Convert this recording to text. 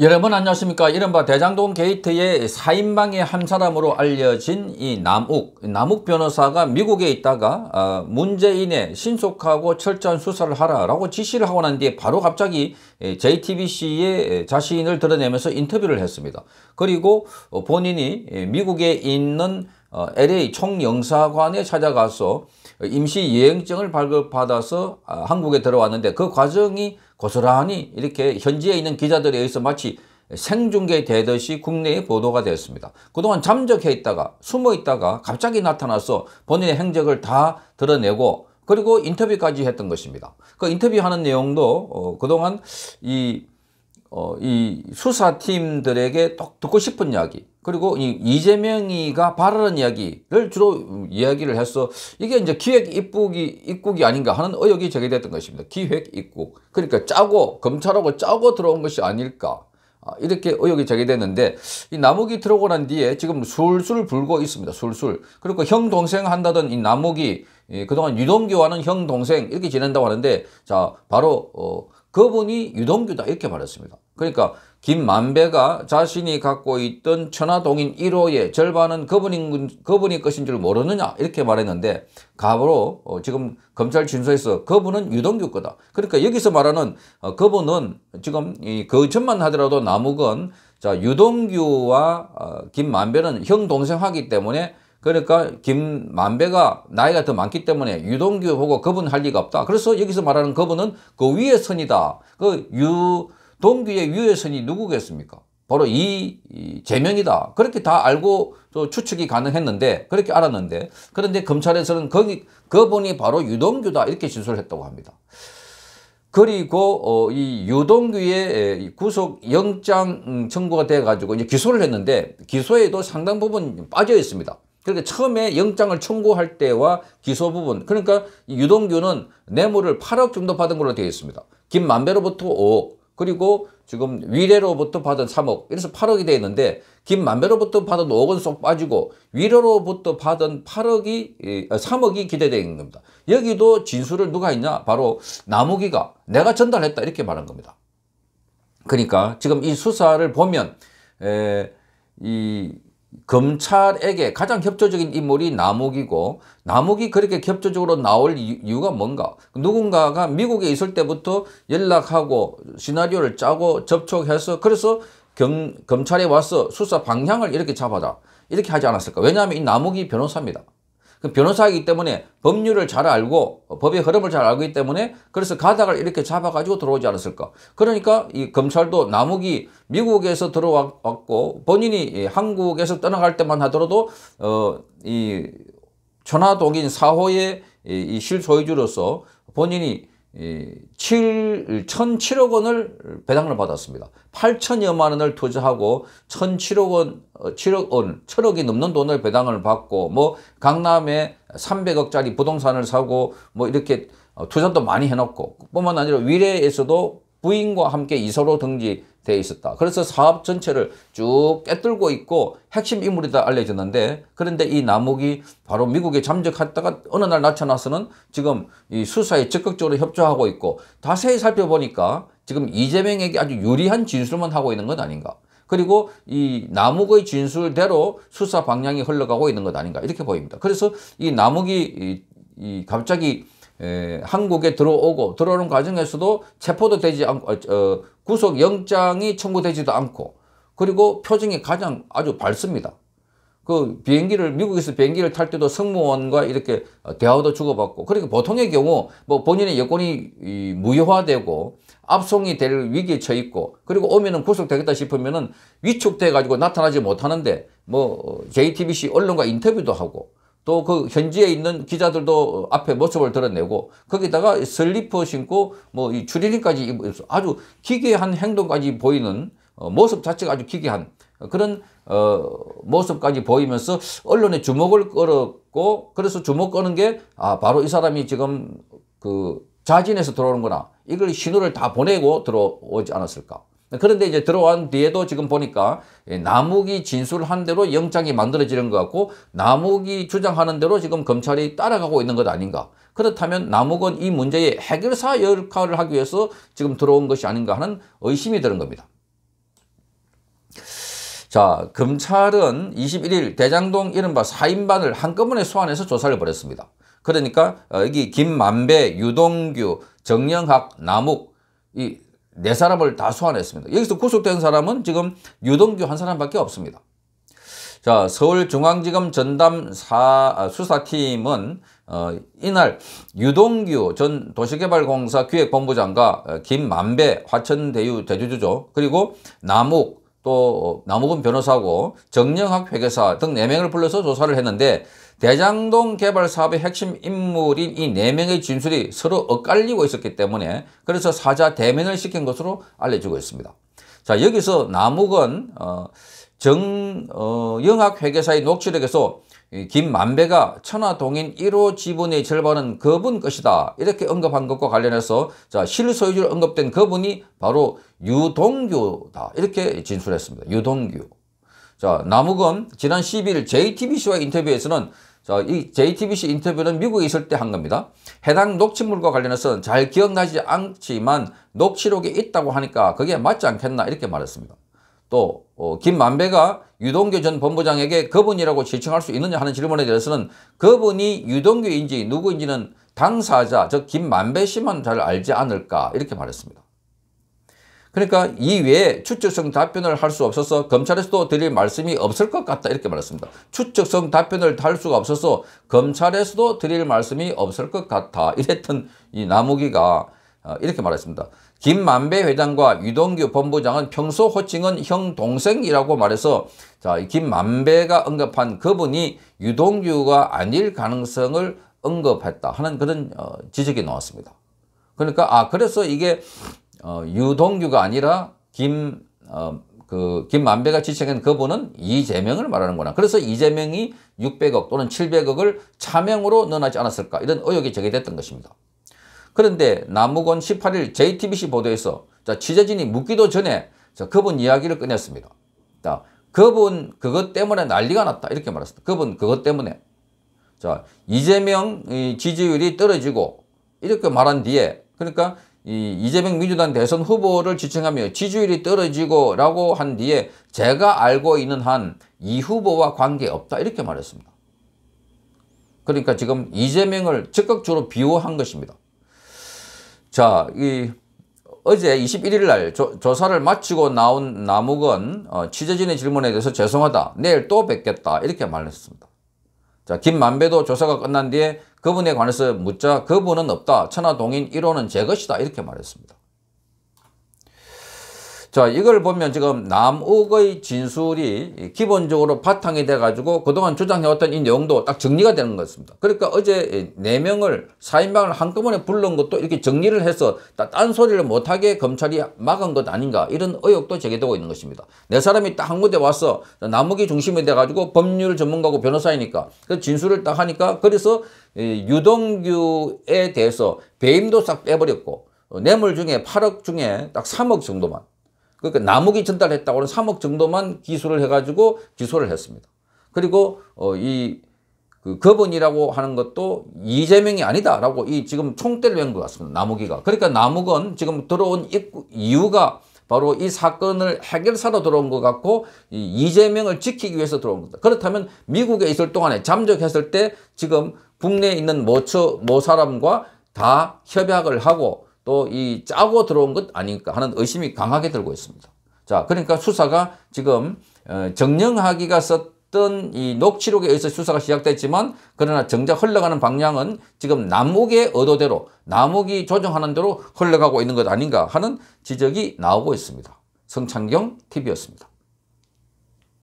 여러분 안녕하십니까 이른바 대장동 게이트의 4인방의 한 사람으로 알려진 이 남욱 남욱 변호사가 미국에 있다가 어, 문재인의 신속하고 철저한 수사를 하라라고 지시를 하고 난 뒤에 바로 갑자기 JTBC에 예, 자신을 드러내면서 인터뷰를 했습니다 그리고 어, 본인이 예, 미국에 있는 LA 어, 총영사관에 찾아가서 임시여행증을 발급받아서 아, 한국에 들어왔는데 그 과정이 고스란히 이렇게 현지에 있는 기자들에 의해서 마치 생중계되듯이 국내에 보도가 되었습니다. 그동안 잠적해 있다가 숨어 있다가 갑자기 나타나서 본인의 행적을 다 드러내고 그리고 인터뷰까지 했던 것입니다. 그 인터뷰하는 내용도 어, 그동안 이, 어, 이 수사팀들에게 똑 듣고 싶은 이야기 그리고 이재명이가 바라는 이야기를 주로 이야기를 해서 이게 이제 기획 입국이 입국이 아닌가 하는 의혹이 제기됐던 것입니다. 기획 입국. 그러니까 짜고 검찰하고 짜고 들어온 것이 아닐까. 아, 이렇게 의혹이 제기됐는데 이 나무기 들어오고 난 뒤에 지금 술술 불고 있습니다. 술술. 그리고 형 동생 한다던 이 나무기 그동안 유동규와는 형 동생 이렇게 지낸다고 하는데 자 바로 어, 그분이 유동규다 이렇게 말했습니다. 그러니까 김만배가 자신이 갖고 있던 천하동인 1호의 절반은 그분인, 그분이 것인 줄 모르느냐 이렇게 말했는데 가보로 어, 지금 검찰 진소에서 그분은 유동규 거다. 그러니까 여기서 말하는 어, 그분은 지금 이 거짓만 하더라도 남욱은 자 유동규와 어, 김만배는 형 동생하기 때문에 그러니까 김만배가 나이가 더 많기 때문에 유동규 보고 그분 할 리가 없다. 그래서 여기서 말하는 그분은 그 위의 선이다. 그유 동규의 유해선이 누구겠습니까? 바로 이, 이 제명이다. 그렇게 다 알고 또 추측이 가능했는데 그렇게 알았는데 그런데 검찰에서는 거기 그분이 바로 유동규다 이렇게 진술을 했다고 합니다. 그리고 어, 이 유동규의 구속 영장 음, 청구가 돼 가지고 이제 기소를 했는데 기소에도 상당 부분 빠져 있습니다. 그러니까 처음에 영장을 청구할 때와 기소 부분 그러니까 유동규는 뇌물을 8억 정도 받은 걸로 되어 있습니다. 김만배로부터 5억 그리고 지금 위례로부터 받은 3억 이래서 8억이 되어 있는데 김만배로부터 받은 5억은 쏙 빠지고 위례로부터 받은 8억이 3억이 어, 기대되는 겁니다. 여기도 진술을 누가 했냐? 바로 나무기가 내가 전달했다 이렇게 말한 겁니다. 그러니까 지금 이 수사를 보면 에, 이 검찰에게 가장 협조적인 인물이 남욱이고 남욱이 그렇게 협조적으로 나올 이유가 뭔가 누군가가 미국에 있을 때부터 연락하고 시나리오를 짜고 접촉해서 그래서 경, 검찰에 와서 수사 방향을 이렇게 잡아라 이렇게 하지 않았을까 왜냐하면 이 남욱이 변호사입니다 그 변호사이기 때문에 법률을 잘 알고 법의 흐름을 잘 알기 때문에 그래서 가닥을 이렇게 잡아가지고 들어오지 않았을까. 그러니까 이 검찰도 나무기 미국에서 들어왔고 본인이 한국에서 떠나갈 때만 하더라도 어이 천하동인 사호의 이 실소유주로서 본인이 7, 1,007억 원을 배당을 받았습니다. 8천여만 원을 투자하고 1,007억 원, 7억 어, 원, 1억이 넘는 돈을 배당을 받고 뭐 강남에 300억짜리 부동산을 사고 뭐 이렇게 어, 투자도 많이 해놓고 뿐만 아니라 위례에서도 부인과 함께 이사로 등기돼 있었다. 그래서 사업 전체를 쭉깨뜨리고 있고 핵심 인물이다 알려졌는데 그런데 이 남욱이 바로 미국에 잠적했다가 어느 날 나타나서는 지금 이 수사에 적극적으로 협조하고 있고 자세히 살펴보니까 지금 이재명에게 아주 유리한 진술만 하고 있는 것 아닌가. 그리고 이 남욱의 진술대로 수사 방향이 흘러가고 있는 것 아닌가 이렇게 보입니다. 그래서 이 남욱이 이, 이 갑자기 에, 예, 한국에 들어오고 들어오는 과정에서도 체포도 되지 않고 어, 구속영장이 청구되지도 않고 그리고 표정이 가장 아주 밝습니다. 그 비행기를 미국에서 비행기를 탈 때도 승무원과 이렇게 어, 대화도 주고받고 그러니까 보통의 경우 뭐 본인의 여권이 무효화되고 압송이 될 위기에 처해 있고 그리고 오면은 구속되겠다 싶으면은 위축돼 가지고 나타나지 못하는데 뭐 어, JTBC 언론과 인터뷰도 하고 또그 현지에 있는 기자들도 앞에 모습을 드러내고 거기다가 슬리퍼 신고 뭐이 추리닝까지 아주 기괴한 행동까지 보이는 어, 모습 자체가 아주 기괴한 그런 어, 모습까지 보이면서 언론에 주목을 끌었고 그래서 주목 끄는 게 아, 바로 이 사람이 지금 그 자진해서 들어오는구나 이걸 신호를 다 보내고 들어오지 않았을까 그런데 이제 들어온 뒤에도 지금 보니까 남욱이 예, 진술한 대로 영장이 만들어지는 것 같고 남욱이 주장하는 대로 지금 검찰이 따라가고 있는 것 아닌가. 그렇다면 남욱은 이 문제의 해결사 역할을 하기 위해서 지금 들어온 것이 아닌가 하는 의심이 드는 겁니다. 자, 검찰은 21일 대장동 이른바 4인반을 한꺼번에 소환해서 조사를 벌였습니다. 그러니까 어, 여기 김만배, 유동규, 정영학, 남욱 이네 사람을 다 소환했습니다. 여기서 구속된 사람은 지금 유동규 한 사람밖에 없습니다. 자, 서울중앙지검 전담 사, 아, 수사팀은 어, 이날 유동규 전 도시개발공사 기획본부장과 어, 김만배 화천대유 대주주죠. 그리고 남욱 또 어, 남욱은 변호사고 정영학 회계사 등 4명을 불러서 조사를 했는데 대장동 개발 사업의 핵심 인물인 이 네명의 진술이 서로 엇갈리고 있었기 때문에 그래서 사자 대면을 시킨 것으로 알려지고 있습니다. 자 여기서 남욱은 어, 정영학 어, 회계사의 녹취록에서 김만배가 천화동인 1호 지분의 절반은 그분 것이다 이렇게 언급한 것과 관련해서 자 실소유주로 언급된 그분이 바로 유동규다 이렇게 진술했습니다. 유동규. 자 남욱은 지난 12일 JTBC와 인터뷰에서는 자, 이 JTBC 인터뷰는 미국에 있을 때 한 겁니다. 해당 녹취물과 관련해서는 잘 기억나지 않지만 녹취록이 있다고 하니까 그게 맞지 않겠나 이렇게 말했습니다. 또 어, 김만배가 유동규 전 본부장에게 그분이라고 지칭할 수 있느냐 하는 질문에 대해서는 그분이 유동규인지 누구인지는 당사자 즉 김만배 씨만 잘 알지 않을까 이렇게 말했습니다. 그러니까 이 외에 추측성 답변을 할 수 없어서 검찰에서도 드릴 말씀이 없을 것 같다 이렇게 말했습니다. 추측성 답변을 할 수가 없어서 검찰에서도 드릴 말씀이 없을 것 같아 이랬던 이 나무기가 어, 이렇게 말했습니다. 김만배 회장과 유동규 본부장은 평소 호칭은 형 동생이라고 말해서 자 김만배가 언급한 그분이 유동규가 아닐 가능성을 언급했다 하는 그런 어, 지적이 나왔습니다. 그러니까 아 그래서 이게 어, 유동규가 아니라 김, 어, 그 김만배가 지칭한 그분은 이재명을 말하는구나. 그래서 이재명이 600억 또는 700억을 차명으로 넣어지 않았을까 이런 의혹이 제기됐던 것입니다. 그런데 남욱원 18일 JTBC 보도에서 자, 취재진이 묻기도 전에 자, 그분 이야기를 꺼냈습니다. 자, 그분 그것 때문에 난리가 났다 이렇게 말했습니다. 그분 그것 때문에 자 이재명 지지율이 떨어지고 이렇게 말한 뒤에 그러니까 이 이재명 민주당 대선 후보를 지칭하며 지지율이 떨어지고 라고 한 뒤에 제가 알고 있는 한 이 후보와 관계없다 이렇게 말했습니다. 그러니까 지금 이재명을 적극적으로 비호한 것입니다. 자, 이 어제 21일 날 조, 사를 마치고 나온 남욱은 어, 취재진의 질문에 대해서 죄송하다. 내일 또 뵙겠다. 이렇게 말했습니다. 자, 김만배도 조사가 끝난 뒤에 그분에 관해서 묻자 그분은 없다. 천하동인 1호는 제 것이다. 이렇게 말했습니다. 자 이걸 보면 지금 남욱의 진술이 기본적으로 바탕이 돼 가지고 그동안 주장해왔던 이 내용도 딱 정리가 되는 것입니다 그러니까 어제 네명을 사인방을 한꺼번에 불른 것도 이렇게 정리를 해서 딴소리를 못하게 검찰이 막은 것 아닌가 이런 의혹도 제기되고 있는 것입니다 네 사람이 딱 한 군데 와서 남욱이 중심이 돼 가지고 법률 전문가고 변호사이니까 그 진술을 딱 하니까 그래서 유동규에 대해서 배임도 싹 빼버렸고 어, 뇌물 중에 8억 중에 딱 3억 정도만 그러니까 남욱이 전달했다고는 3억 정도만 기술을 해가지고 기소를 했습니다. 그리고 어, 이그 법원이라고 하는 것도 이재명이 아니다라고 이 지금 총대를 낸것 같습니다. 남욱이가. 그러니까 남욱은 지금 들어온 이유가 바로 이 사건을 해결사로 들어온 것 같고 이재명을 지키기 위해서 들어온 겁니다. 그렇다면 미국에 있을 동안에 잠적했을 때 지금 국내에 있는 모처, 모 사람과 다 협약을 하고 또이 짜고 들어온 것 아닐까 하는 의심이 강하게 들고 있습니다. 자, 그러니까 수사가 지금 어, 정령하기가 썼던 이 녹취록에 의해서 수사가 시작됐지만 그러나 정작 흘러가는 방향은 지금 남욱의 의도대로 남욱이 조정하는 대로 흘러가고 있는 것 아닌가 하는 지적이 나오고 있습니다. 성창경 TV였습니다.